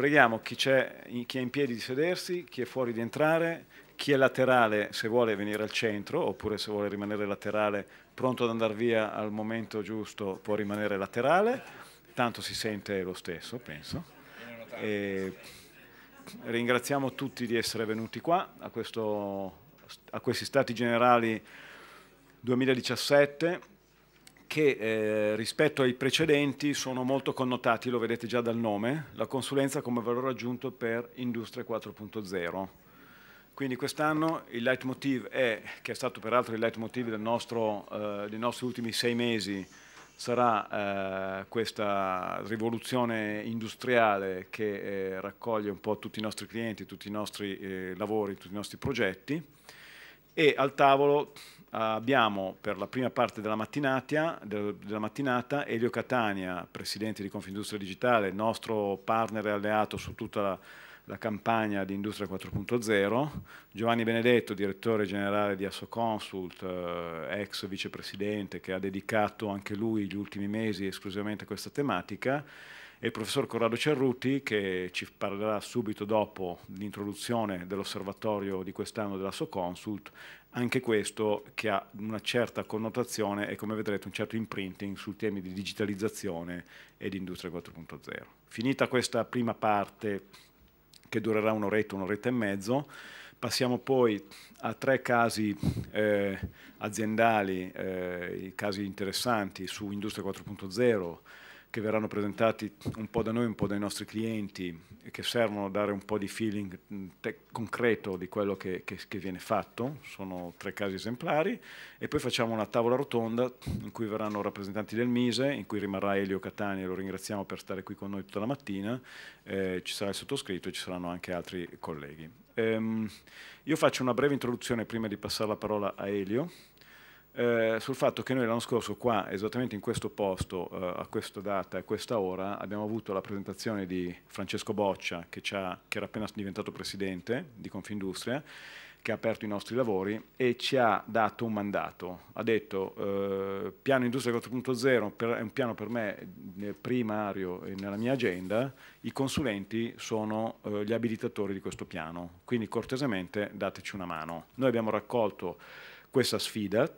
Preghiamo chi, chi è in piedi di sedersi, chi è fuori di entrare, chi è laterale se vuole venire al centro oppure se vuole rimanere laterale pronto ad andare via al momento giusto può rimanere laterale, tanto si sente lo stesso, penso. E ringraziamo tutti di essere venuti qua a, questo, a questi Stati Generali 2017 che eh, rispetto ai precedenti sono molto connotati, lo vedete già dal nome, la consulenza come valore aggiunto per Industria 4.0. Quindi quest'anno il leitmotiv è, che è stato peraltro il leitmotiv nostro, eh, dei nostri ultimi sei mesi, sarà eh, questa rivoluzione industriale che eh, raccoglie un po' tutti i nostri clienti, tutti i nostri eh, lavori, tutti i nostri progetti e al tavolo abbiamo per la prima parte della, della mattinata Elio Catania, presidente di Confindustria Digitale, nostro partner e alleato su tutta la, la campagna di Industria 4.0, Giovanni Benedetto, direttore generale di Assoconsult, eh, ex vicepresidente che ha dedicato anche lui gli ultimi mesi esclusivamente a questa tematica, e il professor Corrado Cerruti che ci parlerà subito dopo l'introduzione dell'osservatorio di quest'anno della Soconsult, anche questo che ha una certa connotazione e come vedrete un certo imprinting su temi di digitalizzazione e di industria 4.0. Finita questa prima parte che durerà un'oretta, un'oretta e mezzo, Passiamo poi a tre casi eh, aziendali, eh, casi interessanti su Industria 4.0, che verranno presentati un po' da noi, un po' dai nostri clienti, che servono a dare un po' di feeling mm, concreto di quello che, che, che, viene fatto, sono tre casi esemplari, e poi facciamo una tavola rotonda in cui verranno rappresentanti del Mise, in cui rimarrà Elio Catani, e lo ringraziamo per stare qui con noi tutta la mattina, eh, ci sarà il sottoscritto e ci saranno anche altri colleghi. Ehm, io faccio una breve introduzione prima di passare la parola a Elio, eh, sul fatto che noi l'anno scorso qua, esattamente in questo posto, eh, a questa data e a questa ora, abbiamo avuto la presentazione di Francesco Boccia, che, che era appena diventato presidente di Confindustria, che ha aperto i nostri lavori e ci ha dato un mandato. Ha detto eh, piano Industria 4.0 è un piano per me eh, primario nella mia agenda, i consulenti sono eh, gli abilitatori di questo piano, quindi cortesemente dateci una mano. Noi abbiamo raccolto questa sfida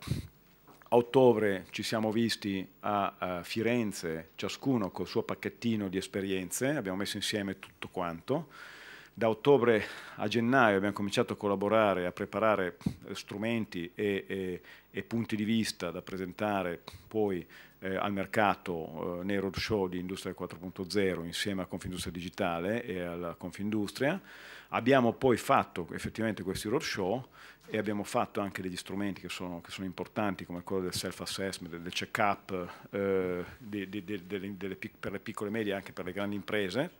a ottobre ci siamo visti a, a Firenze, ciascuno col suo pacchettino di esperienze, abbiamo messo insieme tutto quanto da ottobre a gennaio abbiamo cominciato a collaborare, a preparare strumenti e, e, e punti di vista da presentare poi eh, al mercato eh, nei roadshow di Industria 4.0 insieme a Confindustria Digitale e alla Confindustria. Abbiamo poi fatto effettivamente questi roadshow e abbiamo fatto anche degli strumenti che sono, che sono importanti come quello del self-assessment, del check-up eh, per le piccole e medie e anche per le grandi imprese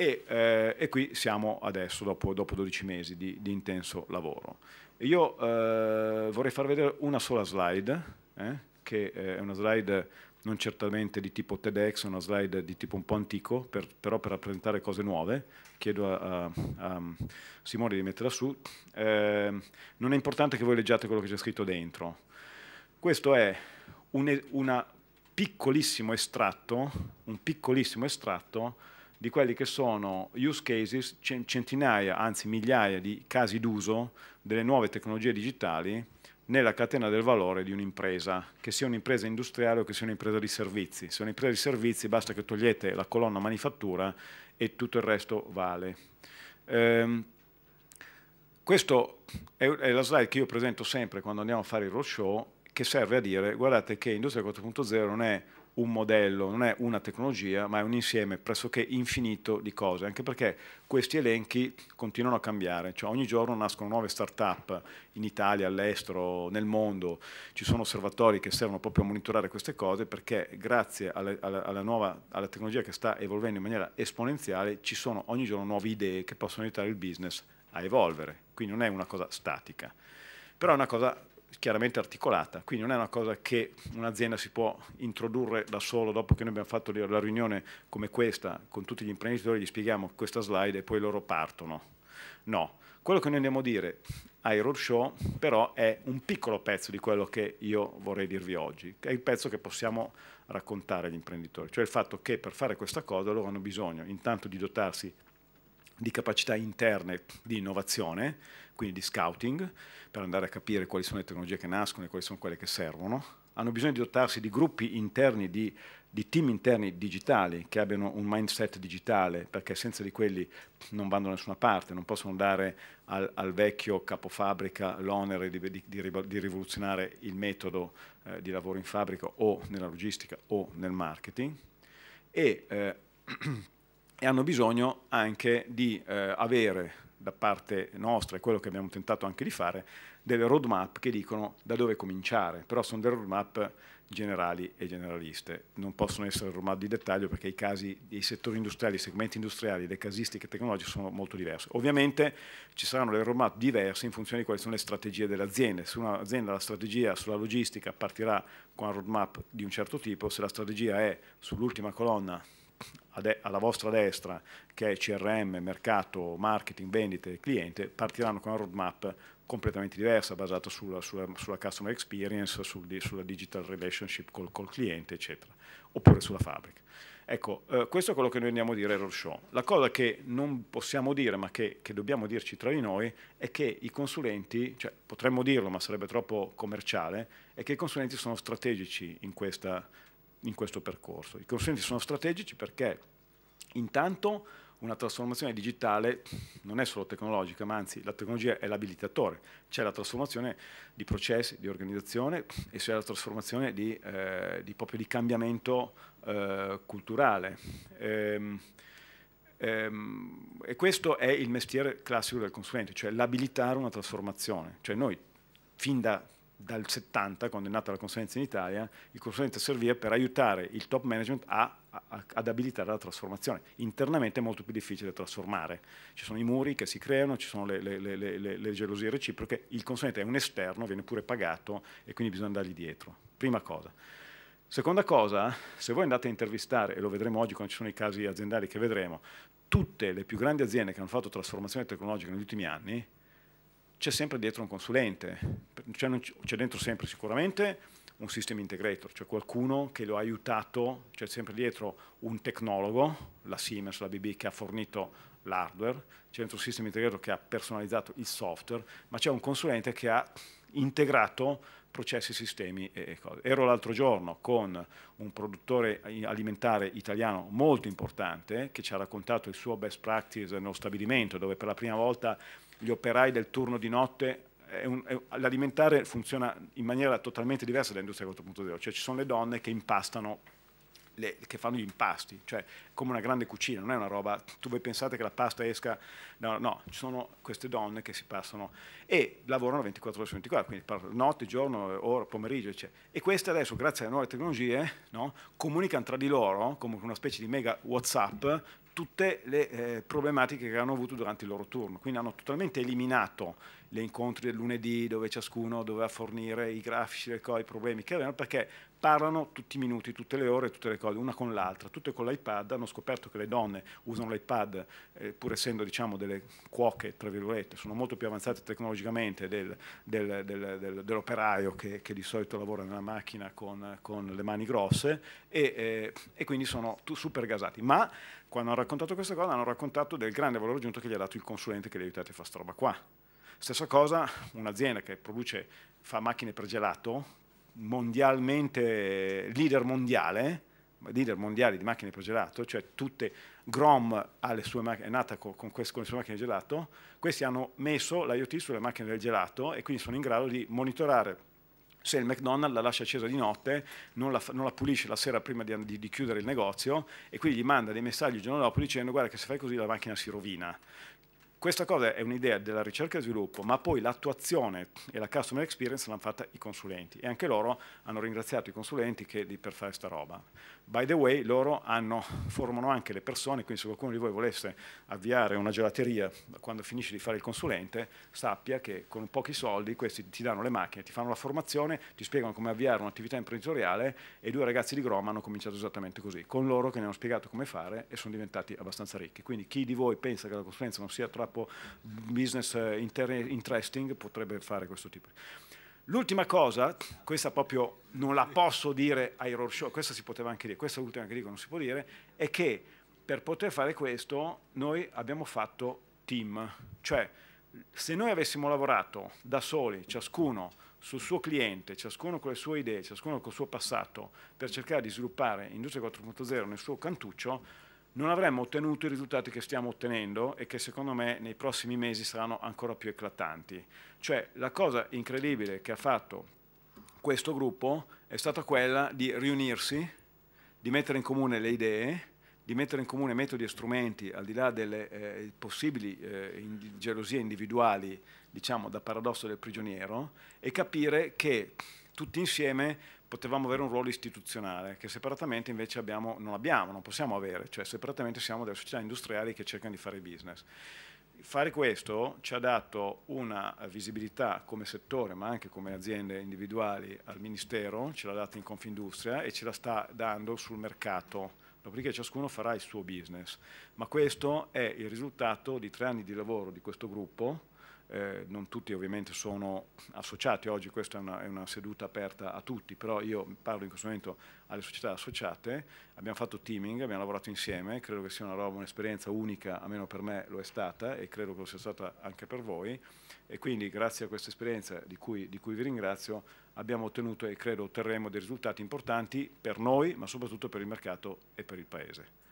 e, eh, e qui siamo adesso, dopo, dopo 12 mesi di, di, intenso lavoro. Io eh, vorrei far vedere una sola slide, eh, che eh, è una slide non certamente di tipo TEDx, è una slide di tipo un po' antico, per, però per rappresentare cose nuove. Chiedo a, a, a Simone di metterla su. Eh, non è importante che voi leggiate quello che c'è scritto dentro. Questo è un una piccolissimo estratto, un piccolissimo estratto di quelli che sono use cases, centinaia, anzi migliaia di casi d'uso delle nuove tecnologie digitali nella catena del valore di un'impresa, che sia un'impresa industriale o che sia un'impresa di servizi. Se è un'impresa di servizi basta che togliete la colonna manifattura e tutto il resto vale. Ehm, questa è la slide che io presento sempre quando andiamo a fare il roadshow, che serve a dire, guardate che Industria 4.0 non è un modello, non è una tecnologia, ma è un insieme pressoché infinito di cose, anche perché questi elenchi continuano a cambiare, cioè ogni giorno nascono nuove start-up in Italia, all'estero, nel mondo, ci sono osservatori che servono proprio a monitorare queste cose perché grazie alla, alla, alla, nuova, alla tecnologia che sta evolvendo in maniera esponenziale ci sono ogni giorno nuove idee che possono aiutare il business a evolvere, quindi non è una cosa statica, però è una cosa chiaramente articolata, quindi non è una cosa che un'azienda si può introdurre da solo dopo che noi abbiamo fatto la riunione come questa con tutti gli imprenditori, gli spieghiamo questa slide e poi loro partono. No, quello che noi andiamo a dire ai roadshow però è un piccolo pezzo di quello che io vorrei dirvi oggi, è il pezzo che possiamo raccontare agli imprenditori, cioè il fatto che per fare questa cosa loro hanno bisogno intanto di dotarsi di capacità interne di innovazione, quindi di scouting, per andare a capire quali sono le tecnologie che nascono e quali sono quelle che servono. Hanno bisogno di dotarsi di gruppi interni, di, di team interni digitali che abbiano un mindset digitale, perché senza di quelli non vanno da nessuna parte, non possono dare al, al vecchio capofabbrica l'onere di, di, di, rivoluzionare il metodo eh, di lavoro in fabbrica o nella logistica o nel marketing. E, eh, e hanno bisogno anche di eh, avere da parte nostra, e quello che abbiamo tentato anche di fare, delle roadmap che dicono da dove cominciare, però sono delle roadmap generali e generaliste, non possono essere roadmap di dettaglio perché i casi dei settori industriali, i segmenti industriali, le casistiche tecnologiche sono molto diverse. Ovviamente ci saranno delle roadmap diverse in funzione di quali sono le strategie delle aziende, se un'azienda la strategia sulla logistica partirà con una roadmap di un certo tipo, se la strategia è sull'ultima colonna alla vostra destra, che è CRM, mercato, marketing, vendite e cliente, partiranno con una roadmap completamente diversa, basata sulla, sulla, sulla customer experience, sul, sulla digital relationship col, col, cliente, eccetera, oppure sulla fabbrica. Ecco, eh, questo è quello che noi andiamo a dire al roadshow. La cosa che non possiamo dire, ma che, che, dobbiamo dirci tra di noi, è che i consulenti, cioè, potremmo dirlo, ma sarebbe troppo commerciale, è che i consulenti sono strategici in questa in questo percorso. I consulenti sono strategici perché intanto una trasformazione digitale non è solo tecnologica, ma anzi la tecnologia è l'abilitatore, c'è la trasformazione di processi, di organizzazione e c'è la trasformazione di, eh, di, proprio di cambiamento eh, culturale. ehm, ehm e questo è il mestiere classico del consulente, cioè l'abilitare una trasformazione. Cioè noi fin da dal 70, quando è nata la consulenza in Italia, il consulente serviva per aiutare il top management a, a, ad abilitare la trasformazione. Internamente è molto più difficile trasformare. Ci sono i muri che si creano, ci sono le, le, le, le gelosie reciproche, il consulente è un esterno, viene pure pagato e quindi bisogna andargli dietro. Prima cosa. Seconda cosa, se voi andate a intervistare, e lo vedremo oggi quando ci sono i casi aziendali che vedremo, tutte le più grandi aziende che hanno fatto trasformazione tecnologica negli ultimi anni, c'è sempre dietro un consulente, cioè c'è dentro sempre sicuramente un system integrator, cioè qualcuno che lo ha aiutato, c'è sempre dietro un tecnologo, la Siemens, la BB, che ha fornito l'hardware, c'è dentro un system integrator che ha personalizzato il software, ma c'è un consulente che ha integrato processi, sistemi e cose. Ero l'altro giorno con un produttore alimentare italiano molto importante che ci ha raccontato il suo best practice nello stabilimento, dove per la prima volta gli operai del turno di notte, l'alimentare funziona in maniera totalmente diversa dall'industria 4.0, cioè ci sono le donne che impastano le, che fanno gli impasti, cioè come una grande cucina, non è una roba, tu voi pensate che la pasta esca, no, no, ci sono queste donne che si passano e lavorano 24 ore su 24, quindi notte, giorno, ora, pomeriggio, eccetera. E queste adesso, grazie alle nuove tecnologie, no, comunicano tra di loro, come una specie di mega WhatsApp, tutte le eh, problematiche che hanno avuto durante il loro turno. Quindi hanno totalmente eliminato gli incontri del lunedì dove ciascuno doveva fornire i grafici, le cose, i problemi che avevano, perché parlano tutti i minuti, tutte le ore, tutte le cose, una con l'altra, tutte con l'iPad, hanno scoperto che le donne usano l'iPad eh, pur essendo diciamo, delle cuoche, tra virgolette, sono molto più avanzate tecnologicamente del, del, del, dell'operaio che, che, di solito lavora nella macchina con, con le mani grosse e, eh, e quindi sono super gasati. Ma quando hanno raccontato questa cosa hanno raccontato del grande valore aggiunto che gli ha dato il consulente che li ha aiutati a fare questa roba qua. Stessa cosa, un'azienda che produce, fa macchine per gelato, mondialmente leader mondiale, leader mondiale di macchine per gelato, cioè tutte, Grom è nata con, con, queste, con le sue macchine di gelato, questi hanno messo l'IoT sulle macchine del gelato e quindi sono in grado di monitorare se il McDonald's la lascia accesa di notte, non la, non la pulisce la sera prima di, di, di, chiudere il negozio e quindi gli manda dei messaggi il giorno dopo dicendo guarda che se fai così la macchina si rovina. Questa cosa è un'idea della ricerca e sviluppo, ma poi l'attuazione e la customer experience l'hanno fatta i consulenti e anche loro hanno ringraziato i consulenti che, per fare sta roba. By the way, loro hanno, formano anche le persone, quindi se qualcuno di voi volesse avviare una gelateria quando finisce di fare il consulente, sappia che con pochi soldi questi ti danno le macchine, ti fanno la formazione, ti spiegano come avviare un'attività imprenditoriale e due ragazzi di Groma hanno cominciato esattamente così, con loro che ne hanno spiegato come fare e sono diventati abbastanza ricchi. Quindi chi di voi pensa che la consulenza non sia troppo capo business eh, interesting potrebbe fare questo tipo. L'ultima cosa, questa proprio non la posso dire ai roadshow, questa si poteva anche dire, questa è l'ultima che dico non si può dire, è che per poter fare questo noi abbiamo fatto team, cioè se noi avessimo lavorato da soli, ciascuno sul suo cliente, ciascuno con le sue idee, ciascuno col suo passato, per cercare di sviluppare Industria 4.0 nel suo cantuccio, non avremmo ottenuto i risultati che stiamo ottenendo e che secondo me nei prossimi mesi saranno ancora più eclatanti. Cioè la cosa incredibile che ha fatto questo gruppo è stata quella di riunirsi, di mettere in comune le idee, di mettere in comune metodi e strumenti, al di là delle eh, possibili eh, in gelosie individuali, diciamo, da paradosso del prigioniero, e capire che tutti insieme potevamo avere un ruolo istituzionale che separatamente invece abbiamo, non abbiamo, non possiamo avere, cioè separatamente siamo delle società industriali che cercano di fare business. Fare questo ci ha dato una visibilità come settore, ma anche come aziende individuali al Ministero, ce l'ha data in Confindustria e ce la sta dando sul mercato dopodiché ciascuno farà il suo business. Ma questo è il risultato di tre anni di lavoro di questo gruppo eh, non tutti ovviamente sono associati, oggi questa è una, è una, seduta aperta a tutti, però io parlo in questo momento alle società associate, abbiamo fatto teaming, abbiamo lavorato insieme, credo che sia una roba, un'esperienza unica, almeno per me lo è stata e credo che lo sia stata anche per voi e quindi grazie a questa esperienza di cui, di cui vi ringrazio abbiamo ottenuto e credo otterremo dei risultati importanti per noi ma soprattutto per il mercato e per il Paese.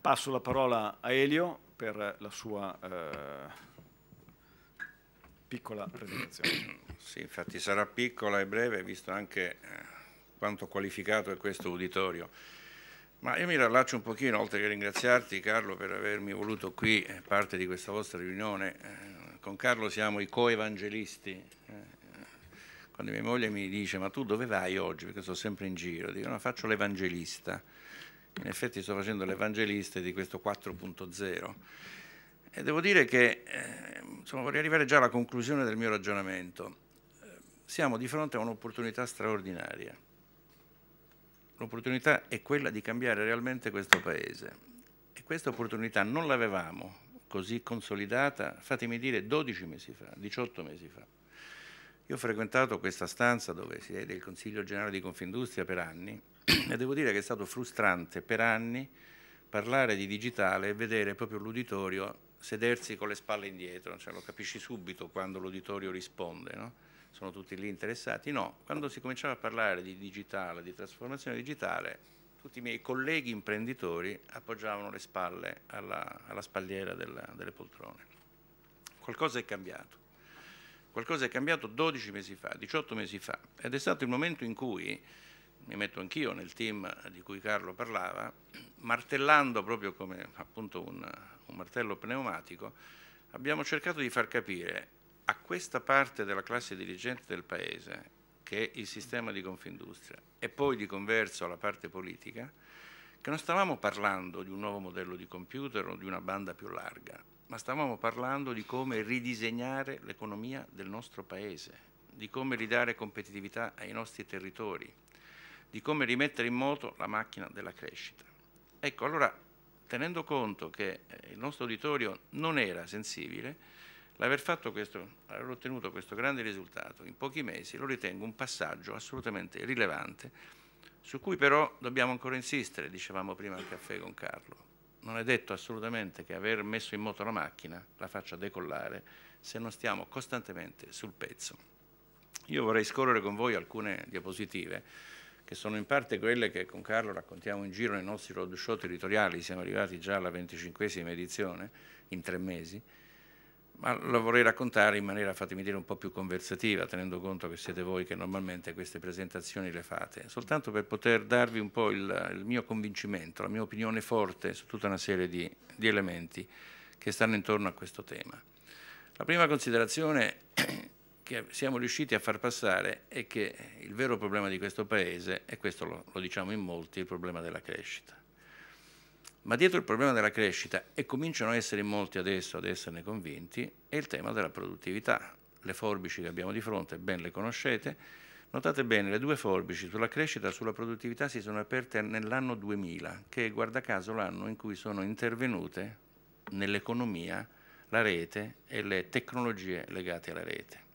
Passo la parola a Elio per la sua... Eh, piccola presentazione. Sì, infatti sarà piccola e breve, visto anche eh, quanto qualificato è questo uditorio. Ma io mi rallaccio un pochino, oltre che ringraziarti Carlo per avermi voluto qui eh, parte di questa vostra riunione. Eh, con Carlo siamo i coevangelisti. Quando mia moglie mi dice ma tu dove vai oggi? Perché sto sempre in giro. Dico no, faccio l'evangelista. In effetti sto facendo l'evangelista di questo 4.0 e devo dire che eh, insomma, vorrei arrivare già alla conclusione del mio ragionamento. siamo di fronte a un'opportunità straordinaria. L'opportunità è quella di cambiare realmente questo Paese. E questa opportunità non l'avevamo così consolidata, fatemi dire, 12 mesi fa, 18 mesi fa. Io ho frequentato questa stanza dove siede il Consiglio Generale di Confindustria per anni e devo dire che è stato frustrante per anni parlare di digitale e vedere proprio l'uditorio sedersi con le spalle indietro, cioè, lo capisci subito quando l'uditorio risponde, no? sono tutti lì interessati. No, quando si cominciava a parlare di digitale, di trasformazione digitale, tutti i miei colleghi imprenditori appoggiavano le spalle alla, alla spalliera della, delle poltrone. Qualcosa è cambiato. Qualcosa è cambiato 12 mesi fa, 18 mesi fa, ed è stato il momento in cui mi metto anch'io nel team di cui Carlo parlava, martellando proprio come appunto un, un martello pneumatico, abbiamo cercato di far capire a questa parte della classe dirigente del Paese che è il sistema di Confindustria e poi di converso alla parte politica, che non stavamo parlando di un nuovo modello di computer o di una banda più larga, ma stavamo parlando di come ridisegnare l'economia del nostro paese, di come ridare competitività ai nostri territori, di come rimettere in moto la macchina della crescita. Ecco, allora, tenendo conto che eh, il nostro auditorio non era sensibile, l'aver fatto questo, aver ottenuto questo grande risultato in pochi mesi lo ritengo un passaggio assolutamente rilevante, su cui però dobbiamo ancora insistere, dicevamo prima al caffè con Carlo. Non è detto assolutamente che aver messo in moto la macchina la faccia decollare se non stiamo costantemente sul pezzo. Io vorrei scorrere con voi alcune diapositive che sono in parte quelle che con Carlo raccontiamo in giro nei nostri road show territoriali, siamo arrivati già alla 25esima edizione in tre mesi, ma lo vorrei raccontare in maniera, fatemi dire, un po' più conversativa, tenendo conto che siete voi che normalmente queste presentazioni le fate, soltanto per poter darvi un po' il, il mio convincimento, la mia opinione forte su tutta una serie di, di elementi che stanno intorno a questo tema. La prima considerazione che siamo riusciti a far passare è che il vero problema di questo Paese, e questo lo, lo diciamo in molti, è il problema della crescita. Ma dietro il problema della crescita, e cominciano a essere in molti adesso ad esserne convinti, è il tema della produttività. Le forbici che abbiamo di fronte ben le conoscete. Notate bene, le due forbici sulla crescita e sulla produttività si sono aperte nell'anno 2000, che è guarda caso l'anno in cui sono intervenute nell'economia la rete e le tecnologie legate alla rete.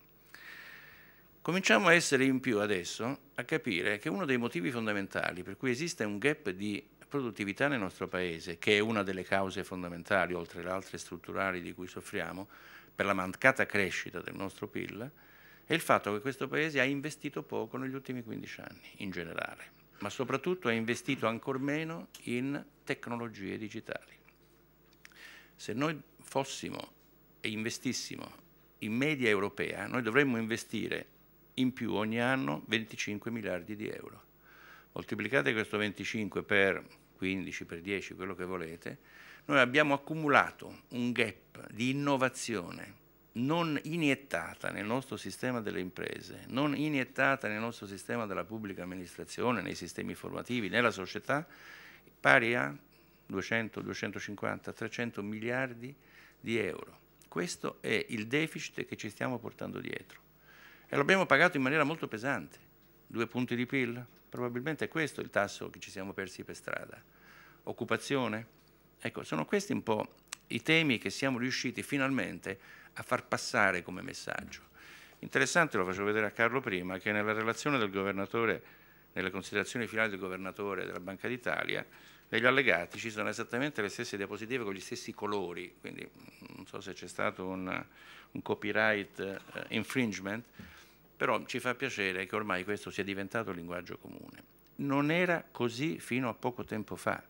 Cominciamo a essere in più adesso a capire che uno dei motivi fondamentali per cui esiste un gap di produttività nel nostro Paese, che è una delle cause fondamentali, oltre le altre strutturali di cui soffriamo, per la mancata crescita del nostro PIL, è il fatto che questo Paese ha investito poco negli ultimi 15 anni in generale, ma soprattutto ha investito ancor meno in tecnologie digitali. Se noi fossimo e investissimo in media europea, noi dovremmo investire in più ogni anno 25 miliardi di euro. Moltiplicate questo 25 per 15, per 10, quello che volete, noi abbiamo accumulato un gap di innovazione non iniettata nel nostro sistema delle imprese, non iniettata nel nostro sistema della pubblica amministrazione, nei sistemi formativi, nella società, pari a 200, 250, 300 miliardi di euro. Questo è il deficit che ci stiamo portando dietro e l'abbiamo pagato in maniera molto pesante. Due punti di PIL? Probabilmente è questo il tasso che ci siamo persi per strada. Occupazione? Ecco, sono questi un po' i temi che siamo riusciti finalmente a far passare come messaggio. Interessante, lo faccio vedere a Carlo prima, che nella relazione del governatore, nelle considerazioni finali del governatore della Banca d'Italia, negli allegati ci sono esattamente le stesse diapositive con gli stessi colori, quindi non so se c'è stato un, un copyright uh, infringement, però ci fa piacere che ormai questo sia diventato linguaggio comune. Non era così fino a poco tempo fa,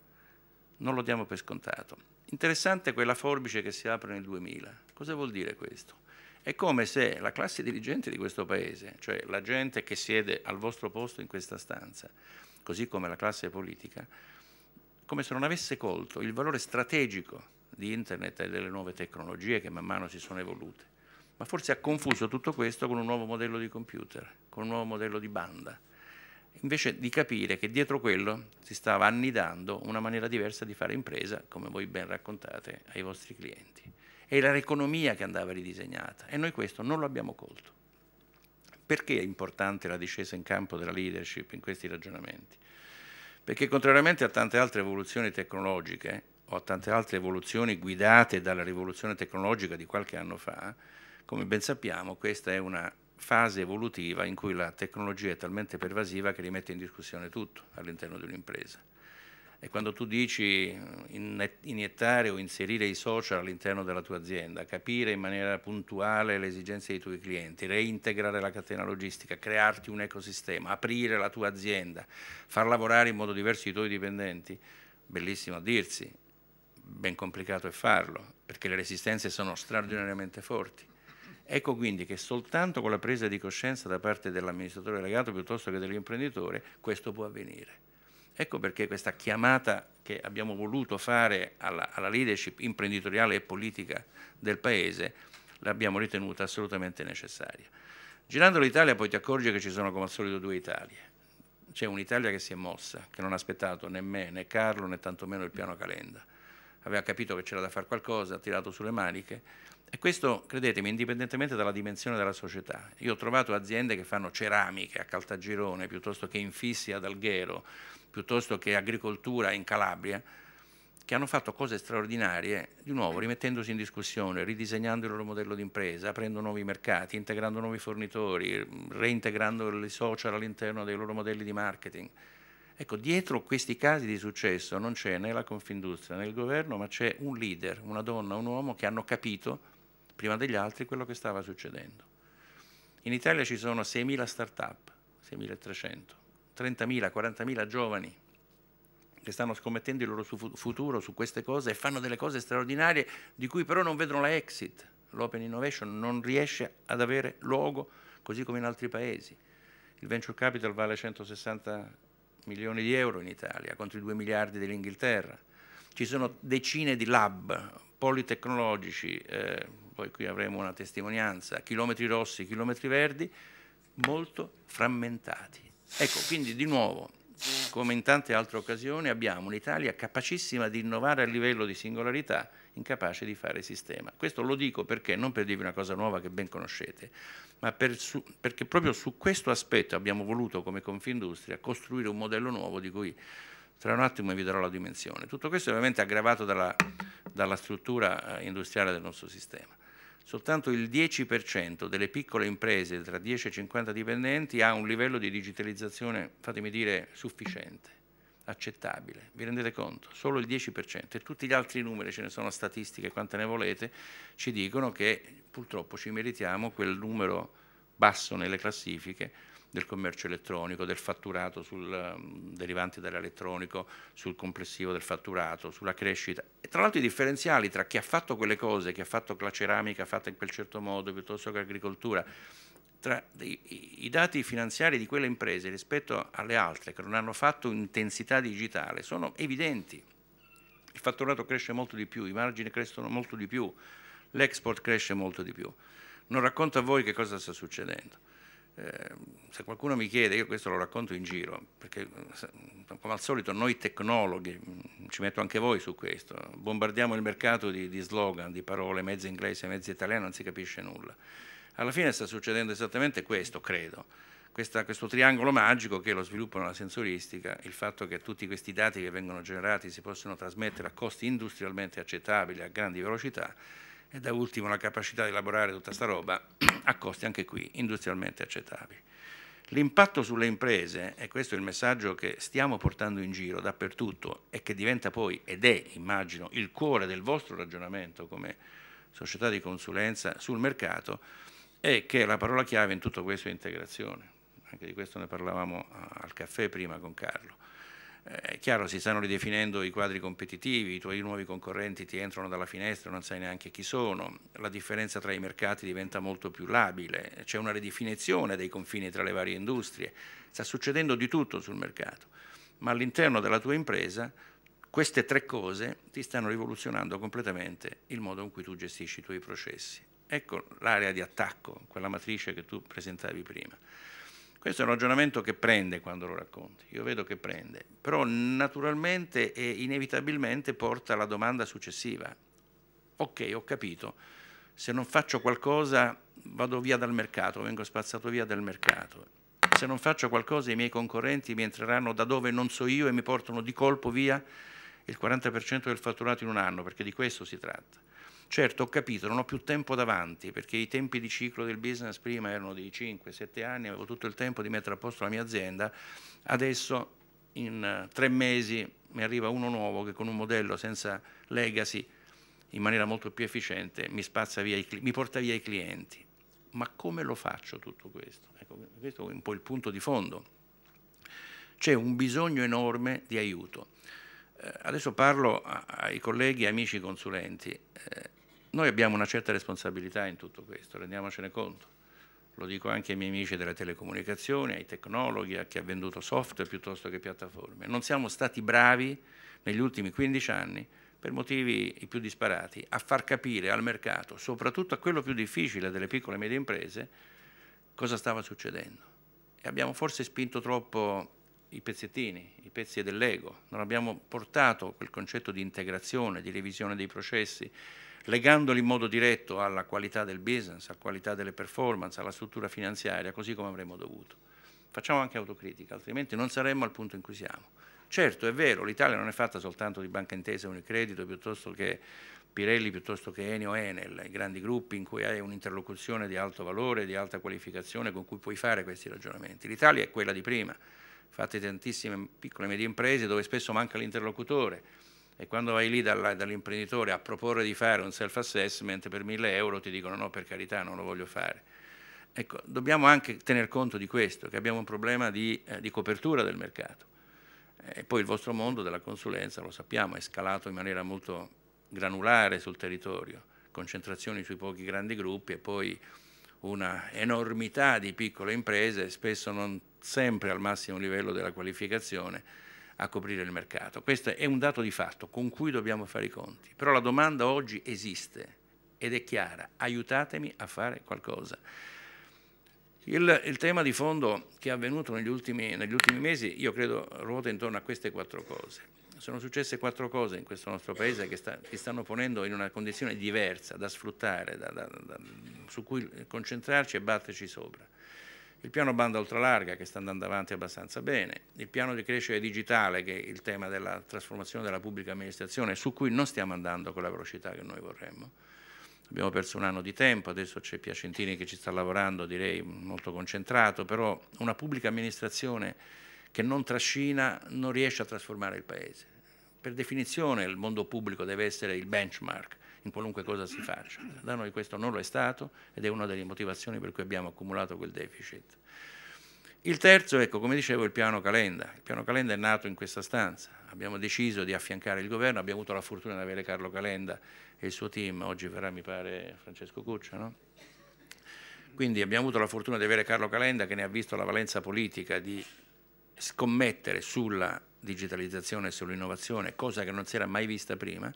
non lo diamo per scontato. Interessante quella forbice che si apre nel 2000. Cosa vuol dire questo? È come se la classe dirigente di questo paese, cioè la gente che siede al vostro posto in questa stanza, così come la classe politica, come se non avesse colto il valore strategico di Internet e delle nuove tecnologie che man mano si sono evolute ma forse ha confuso tutto questo con un nuovo modello di computer, con un nuovo modello di banda, invece di capire che dietro quello si stava annidando una maniera diversa di fare impresa, come voi ben raccontate ai vostri clienti. Era l'economia che andava ridisegnata e noi questo non lo abbiamo colto. Perché è importante la discesa in campo della leadership in questi ragionamenti? Perché contrariamente a tante altre evoluzioni tecnologiche o a tante altre evoluzioni guidate dalla rivoluzione tecnologica di qualche anno fa, come ben sappiamo questa è una fase evolutiva in cui la tecnologia è talmente pervasiva che rimette in discussione tutto all'interno di un'impresa. E quando tu dici eh, iniettare o inserire i social all'interno della tua azienda, capire in maniera puntuale le esigenze dei tuoi clienti, reintegrare la catena logistica, crearti un ecosistema, aprire la tua azienda, far lavorare in modo diverso i tuoi dipendenti, bellissimo a dirsi, ben complicato è farlo, perché le resistenze sono straordinariamente forti Ecco quindi che soltanto con la presa di coscienza da parte dell'amministratore legato piuttosto che dell'imprenditore questo può avvenire. Ecco perché questa chiamata che abbiamo voluto fare alla, alla leadership imprenditoriale e politica del Paese l'abbiamo ritenuta assolutamente necessaria. Girando l'Italia poi ti accorgi che ci sono come al solito due Italie. C'è un'Italia che si è mossa, che non ha aspettato né me né Carlo né tantomeno il piano Calenda aveva capito che c'era da fare qualcosa, ha tirato sulle maniche. E questo, credetemi, indipendentemente dalla dimensione della società. Io ho trovato aziende che fanno ceramiche a Caltagirone, piuttosto che infissi ad Alghero, piuttosto che agricoltura in Calabria, che hanno fatto cose straordinarie, di nuovo rimettendosi in discussione, ridisegnando il loro modello di impresa, aprendo nuovi mercati, integrando nuovi fornitori, reintegrando i social all'interno dei loro modelli di marketing. Ecco, dietro questi casi di successo non c'è né la Confindustria né il governo, ma c'è un leader, una donna, un uomo che hanno capito prima degli altri quello che stava succedendo. In Italia ci sono 6.000 start-up, 6.300, 30.000, 40.000 giovani che stanno scommettendo il loro futuro su queste cose e fanno delle cose straordinarie di cui però non vedono la exit. L'open innovation non riesce ad avere luogo così come in altri paesi. Il venture capital vale 160 milioni di euro in Italia contro i 2 miliardi dell'Inghilterra. Ci sono decine di lab politecnologici, eh, poi qui avremo una testimonianza, chilometri rossi, chilometri verdi, molto frammentati. Ecco, quindi di nuovo, come in tante altre occasioni, abbiamo un'Italia capacissima di innovare a livello di singolarità incapace di fare sistema. Questo lo dico perché, non per dirvi una cosa nuova che ben conoscete, ma per su, perché proprio su questo aspetto abbiamo voluto come Confindustria costruire un modello nuovo di cui tra un attimo vi darò la dimensione. Tutto questo è ovviamente aggravato dalla, dalla struttura eh, industriale del nostro sistema. Soltanto il 10% delle piccole imprese tra 10 e 50 dipendenti ha un livello di digitalizzazione, fatemi dire, sufficiente accettabile, vi rendete conto? Solo il 10% e tutti gli altri numeri, ce ne sono statistiche quante ne volete, ci dicono che purtroppo ci meritiamo quel numero basso nelle classifiche del commercio elettronico, del fatturato sul, ehm, derivante dall'elettronico, sul complessivo del fatturato, sulla crescita. E tra l'altro i differenziali tra chi ha fatto quelle cose, chi ha fatto la ceramica fatta in quel certo modo, piuttosto che l'agricoltura, tra i, i dati finanziari di quelle imprese rispetto alle altre che non hanno fatto intensità digitale sono evidenti. Il fatturato cresce molto di più, i margini crescono molto di più, l'export cresce molto di più. Non racconto a voi che cosa sta succedendo. Eh, se qualcuno mi chiede, io questo lo racconto in giro, perché eh, come al solito noi tecnologhi, mm, ci metto anche voi su questo, bombardiamo il mercato di, di slogan, di parole, mezzo inglese, mezzo italiano, non si capisce nulla. Alla fine sta succedendo esattamente questo, credo. Questa, questo triangolo magico che è lo sviluppo nella sensoristica, il fatto che tutti questi dati che vengono generati si possono trasmettere a costi industrialmente accettabili, a grandi velocità, e da ultimo la capacità di elaborare tutta sta roba a costi anche qui industrialmente accettabili. L'impatto sulle imprese, e questo è il messaggio che stiamo portando in giro dappertutto e che diventa poi, ed è immagino, il cuore del vostro ragionamento come società di consulenza sul mercato, e che la parola chiave in tutto questo è integrazione. Anche di questo ne parlavamo eh, al caffè prima con Carlo. Eh, è chiaro, si stanno ridefinendo i quadri competitivi, i tuoi nuovi concorrenti ti entrano dalla finestra, non sai neanche chi sono, la differenza tra i mercati diventa molto più labile, c'è una ridefinizione dei confini tra le varie industrie, sta succedendo di tutto sul mercato, ma all'interno della tua impresa queste tre cose ti stanno rivoluzionando completamente il modo in cui tu gestisci i tuoi processi Ecco l'area di attacco, quella matrice che tu presentavi prima. Questo è un ragionamento che prende quando lo racconti, io vedo che prende, però naturalmente e inevitabilmente porta alla domanda successiva. Ok, ho capito, se non faccio qualcosa vado via dal mercato, vengo spazzato via dal mercato. Se non faccio qualcosa i miei concorrenti mi entreranno da dove non so io e mi portano di colpo via il 40% del fatturato in un anno, perché di questo si tratta. Certo, ho capito, non ho più tempo davanti, perché i tempi di ciclo del business prima erano di 5-7 anni, avevo tutto il tempo di mettere a posto la mia azienda, adesso in eh, tre mesi mi arriva uno nuovo che con un modello senza legacy, in maniera molto più efficiente, mi, i, mi porta via i clienti. Ma come lo faccio tutto questo? Ecco, questo è un po' il punto di fondo. C'è un bisogno enorme di aiuto. Eh, adesso parlo ai colleghi e amici consulenti. Eh, noi abbiamo una certa responsabilità in tutto questo, rendiamocene conto. Lo dico anche ai miei amici delle telecomunicazioni, ai tecnologhi, a chi ha venduto software piuttosto che piattaforme. Non siamo stati bravi negli ultimi 15 anni per motivi i più disparati, a far capire al mercato, soprattutto a quello più difficile delle piccole e medie imprese, cosa stava succedendo. E abbiamo forse spinto troppo i pezzettini, i pezzi dell'ego, non abbiamo portato quel concetto di integrazione, di revisione dei processi, legandoli in modo diretto alla qualità del business, alla qualità delle performance, alla struttura finanziaria, così come avremmo dovuto. Facciamo anche autocritica, altrimenti non saremmo al punto in cui siamo. Certo, è vero, l'Italia non è fatta soltanto di Banca Intesa, Unicredito, piuttosto che Pirelli, piuttosto che Enio Enel, i grandi gruppi in cui hai un'interlocuzione di alto valore, di alta qualificazione con cui puoi fare questi ragionamenti. L'Italia è quella di prima, fatte tantissime piccole e medie imprese dove spesso manca l'interlocutore e quando vai lì dall'imprenditore a proporre di fare un self-assessment per 1000 euro ti dicono no per carità non lo voglio fare. Ecco, dobbiamo anche tener conto di questo, che abbiamo un problema di, eh, di copertura del mercato. E poi il vostro mondo della consulenza, lo sappiamo, è scalato in maniera molto granulare sul territorio, concentrazioni sui pochi grandi gruppi e poi una enormità di piccole imprese, spesso non sempre al massimo livello della qualificazione, a coprire il mercato. Questo è un dato di fatto con cui dobbiamo fare i conti. Però la domanda oggi esiste ed è chiara. Aiutatemi a fare qualcosa. Il, il tema di fondo che è avvenuto negli ultimi, negli ultimi mesi, io credo, ruota intorno a queste quattro cose. Sono successe quattro cose in questo nostro paese che, sta, che stanno ponendo in una condizione diversa da sfruttare, da, da, da, su cui concentrarci e batterci sopra il piano banda ultralarga che sta andando avanti abbastanza bene, il piano di crescita digitale che è il tema della trasformazione della pubblica amministrazione su cui non stiamo andando con la velocità che noi vorremmo. Abbiamo perso un anno di tempo, adesso c'è Piacentini che ci sta lavorando, direi molto concentrato, però una pubblica amministrazione che non trascina non riesce a trasformare il Paese. Per definizione il mondo pubblico deve essere il benchmark, in qualunque cosa si faccia. Da noi questo non lo è stato ed è una delle motivazioni per cui abbiamo accumulato quel deficit. Il terzo, ecco, come dicevo, il piano Calenda. Il piano Calenda è nato in questa stanza. Abbiamo deciso di affiancare il governo, abbiamo avuto la fortuna di avere Carlo Calenda e il suo team, oggi verrà mi pare Francesco Cuccia, no? Quindi abbiamo avuto la fortuna di avere Carlo Calenda che ne ha visto la valenza politica di scommettere sulla digitalizzazione e sull'innovazione, cosa che non si era mai vista prima.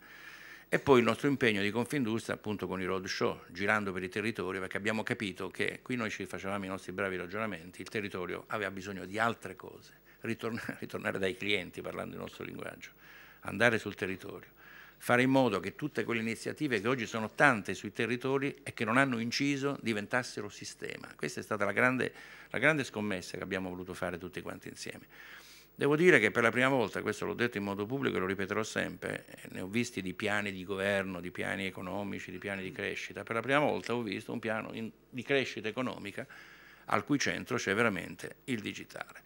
E poi il nostro impegno di Confindustria appunto con i roadshow, girando per i territori, perché abbiamo capito che qui noi ci facevamo i nostri bravi ragionamenti, il territorio aveva bisogno di altre cose, ritornare, ritornare dai clienti parlando il nostro linguaggio, andare sul territorio, fare in modo che tutte quelle iniziative che oggi sono tante sui territori e che non hanno inciso diventassero sistema. Questa è stata la grande, la grande scommessa che abbiamo voluto fare tutti quanti insieme. Devo dire che per la prima volta, questo l'ho detto in modo pubblico e lo ripeterò sempre, eh, ne ho visti di piani di governo, di piani economici, di piani di mm. crescita, per la prima volta ho visto un piano in, di crescita economica al cui centro c'è veramente il digitale.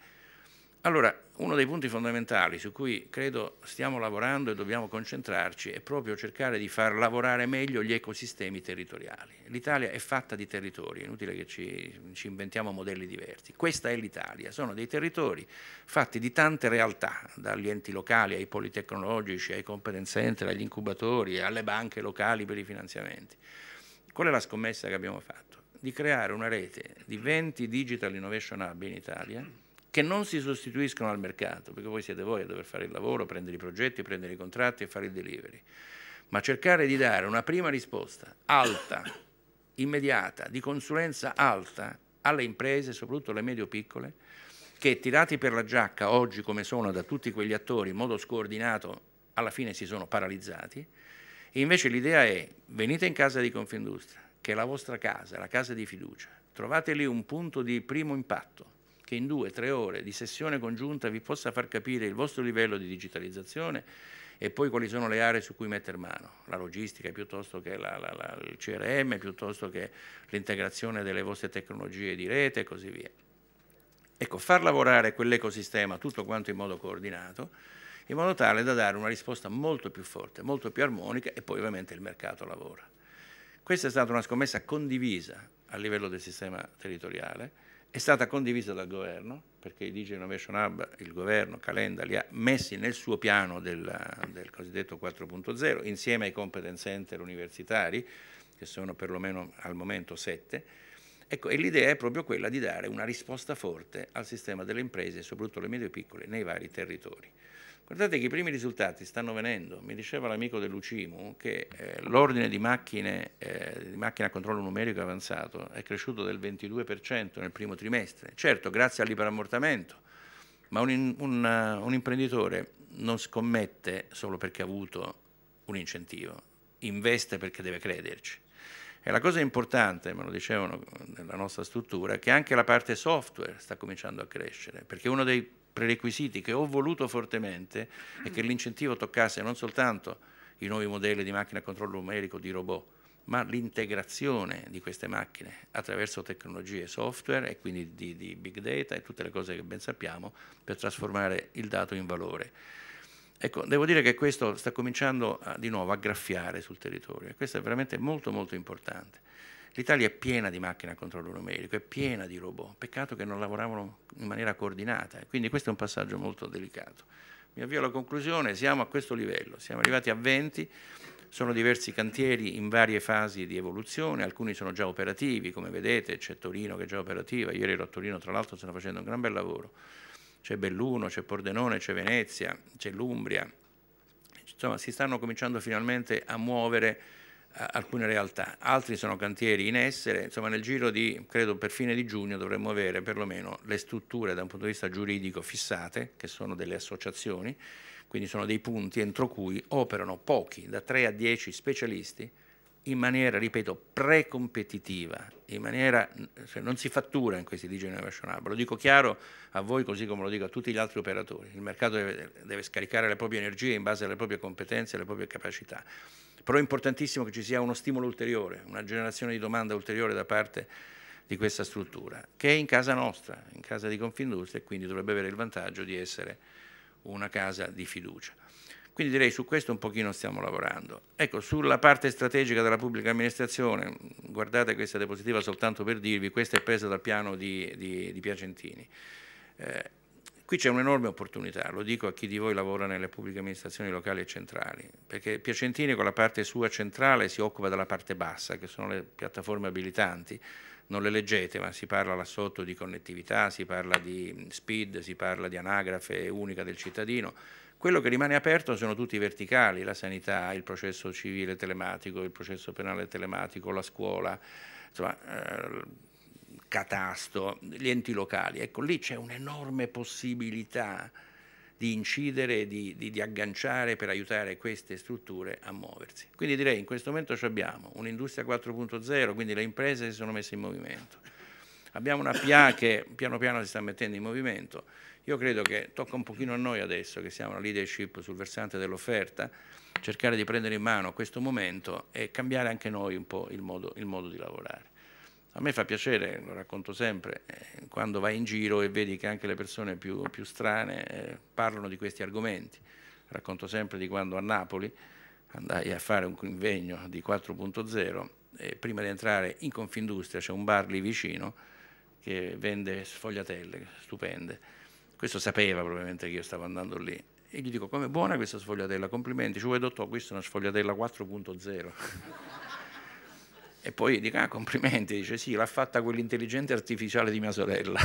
Allora, uno dei punti fondamentali su cui credo stiamo lavorando e dobbiamo concentrarci è proprio cercare di far lavorare meglio gli ecosistemi territoriali. L'Italia è fatta di territori, è inutile che ci, ci inventiamo modelli diversi. Questa è l'Italia, sono dei territori fatti di tante realtà, dagli enti locali ai politecnologici, ai competence center, agli incubatori, alle banche locali per i finanziamenti. Qual è la scommessa che abbiamo fatto? Di creare una rete di 20 digital innovation hub in Italia che non si sostituiscono al mercato, perché voi siete voi a dover fare il lavoro, prendere i progetti, prendere i contratti e fare il delivery, ma cercare di dare una prima risposta alta, immediata, di consulenza alta alle imprese, soprattutto le medio-piccole, che tirati per la giacca oggi come sono da tutti quegli attori in modo scoordinato, alla fine si sono paralizzati. E invece l'idea è venite in casa di Confindustria, che è la vostra casa, la casa di fiducia, trovate lì un punto di primo impatto, che in due o tre ore di sessione congiunta vi possa far capire il vostro livello di digitalizzazione e poi quali sono le aree su cui mettere mano, la logistica piuttosto che la, la, la, il CRM, piuttosto che l'integrazione delle vostre tecnologie di rete e così via. Ecco, far lavorare quell'ecosistema tutto quanto in modo coordinato, in modo tale da dare una risposta molto più forte, molto più armonica e poi ovviamente il mercato lavora. Questa è stata una scommessa condivisa a livello del sistema territoriale, è stata condivisa dal governo, perché i Digi Innovation Hub, il governo Calenda li ha messi nel suo piano della, del cosiddetto 4.0, insieme ai competence center universitari, che sono perlomeno al momento sette, ecco, e l'idea è proprio quella di dare una risposta forte al sistema delle imprese, soprattutto le medie e piccole, nei vari territori. Guardate che i primi risultati stanno venendo, mi diceva l'amico dell'UCIMU che eh, l'ordine di macchine, eh, di macchine a controllo numerico avanzato è cresciuto del 22% nel primo trimestre, certo grazie all'iperammortamento, ma un, un, un imprenditore non scommette solo perché ha avuto un incentivo, investe perché deve crederci. E la cosa importante, me lo dicevano nella nostra struttura, è che anche la parte software sta cominciando a crescere, perché uno dei prerequisiti che ho voluto fortemente è che l'incentivo toccasse non soltanto i nuovi modelli di macchina a controllo numerico, di robot, ma l'integrazione di queste macchine attraverso tecnologie software e quindi di, di, big data e tutte le cose che ben sappiamo per trasformare il dato in valore. Ecco, devo dire che questo sta cominciando a, di nuovo a graffiare sul territorio e questo è veramente molto molto importante. L'Italia è piena di macchine a controllo numerico, è piena di robot, peccato che non lavoravano in maniera coordinata, quindi questo è un passaggio molto delicato. Mi avvio alla conclusione, siamo a questo livello, siamo arrivati a 20, sono diversi cantieri in varie fasi di evoluzione, alcuni sono già operativi, come vedete c'è Torino che è già operativa, ieri ero a Torino tra l'altro stanno facendo un gran bel lavoro, c'è Belluno, c'è Pordenone, c'è Venezia, c'è l'Umbria, insomma si stanno cominciando finalmente a muovere alcune realtà, altri sono cantieri in essere, insomma nel giro di, credo per fine di giugno dovremmo avere perlomeno le strutture da un punto di vista giuridico fissate, che sono delle associazioni, quindi sono dei punti entro cui operano pochi, da 3 a 10 specialisti, in maniera, ripeto, precompetitiva, in maniera, cioè non si fattura in questi DJ Innovation Hub, lo dico chiaro a voi così come lo dico a tutti gli altri operatori, il mercato deve, deve scaricare le proprie energie in base alle proprie competenze e alle proprie capacità però è importantissimo che ci sia uno stimolo ulteriore, una generazione di domanda ulteriore da parte di questa struttura, che è in casa nostra, in casa di Confindustria e quindi dovrebbe avere il vantaggio di essere una casa di fiducia. Quindi direi su questo un pochino stiamo lavorando. Ecco, sulla parte strategica della pubblica amministrazione, guardate questa diapositiva soltanto per dirvi, questa è presa dal piano di, di, di Piacentini. Eh, Qui c'è un'enorme opportunità, lo dico a chi di voi lavora nelle pubbliche amministrazioni locali e centrali, perché Piacentini con la parte sua centrale si occupa della parte bassa, che sono le piattaforme abilitanti, non le leggete, ma si parla là sotto di connettività, si parla di speed, si parla di anagrafe unica del cittadino. Quello che rimane aperto sono tutti i verticali, la sanità, il processo civile telematico, il processo penale telematico, la scuola, insomma, eh, catasto, gli enti locali. Ecco, lì c'è un'enorme possibilità di incidere, di, di, di, agganciare per aiutare queste strutture a muoversi. Quindi direi in questo momento abbiamo un'industria 4.0, quindi le imprese si sono messe in movimento. Abbiamo una PA che piano piano si sta mettendo in movimento. Io credo che tocca un pochino a noi adesso, che siamo la leadership sul versante dell'offerta, cercare di prendere in mano questo momento e cambiare anche noi un po' il modo, il modo di lavorare. A me fa piacere, lo racconto sempre, eh, quando vai in giro e vedi che anche le persone più, più strane eh, parlano di questi argomenti. Racconto sempre di quando a Napoli andai a fare un convegno di 4.0 e prima di entrare in Confindustria c'è un bar lì vicino che vende sfogliatelle stupende. Questo sapeva probabilmente che io stavo andando lì e gli dico come buona questa sfogliatella, complimenti, ci vuoi dottore, questa è una sfogliatella 4.0. E poi dica, ah, complimenti, dice sì, l'ha fatta quell'intelligenza artificiale di mia sorella.